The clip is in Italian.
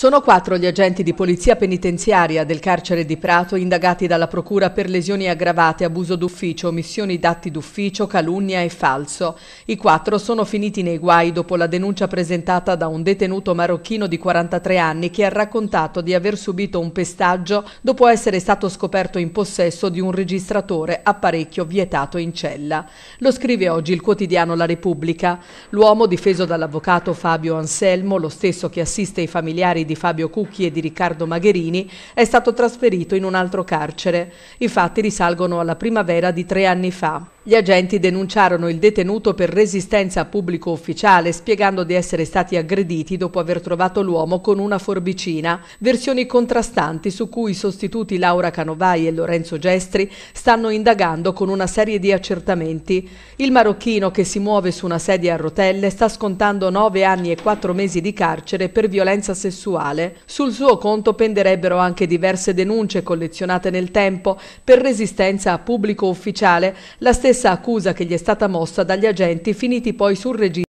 Sono quattro gli agenti di polizia penitenziaria del carcere di Prato indagati dalla Procura per lesioni aggravate, abuso d'ufficio, omissioni d'atti d'ufficio, calunnia e falso. I quattro sono finiti nei guai dopo la denuncia presentata da un detenuto marocchino di 43 anni che ha raccontato di aver subito un pestaggio dopo essere stato scoperto in possesso di un registratore apparecchio vietato in cella. Lo scrive oggi il quotidiano La Repubblica. L'uomo, difeso dall'avvocato Fabio Anselmo, lo stesso che assiste i familiari di Fabio Cucchi e di Riccardo Magherini, è stato trasferito in un altro carcere. I fatti risalgono alla primavera di tre anni fa. Gli agenti denunciarono il detenuto per resistenza a pubblico ufficiale, spiegando di essere stati aggrediti dopo aver trovato l'uomo con una forbicina, versioni contrastanti su cui i sostituti Laura Canovai e Lorenzo Gestri stanno indagando con una serie di accertamenti. Il marocchino che si muove su una sedia a rotelle sta scontando 9 anni e 4 mesi di carcere per violenza sessuale. Sul suo conto penderebbero anche diverse denunce collezionate nel tempo per resistenza a pubblico ufficiale, la stessa stessa accusa che gli è stata mossa dagli agenti finiti poi sul registro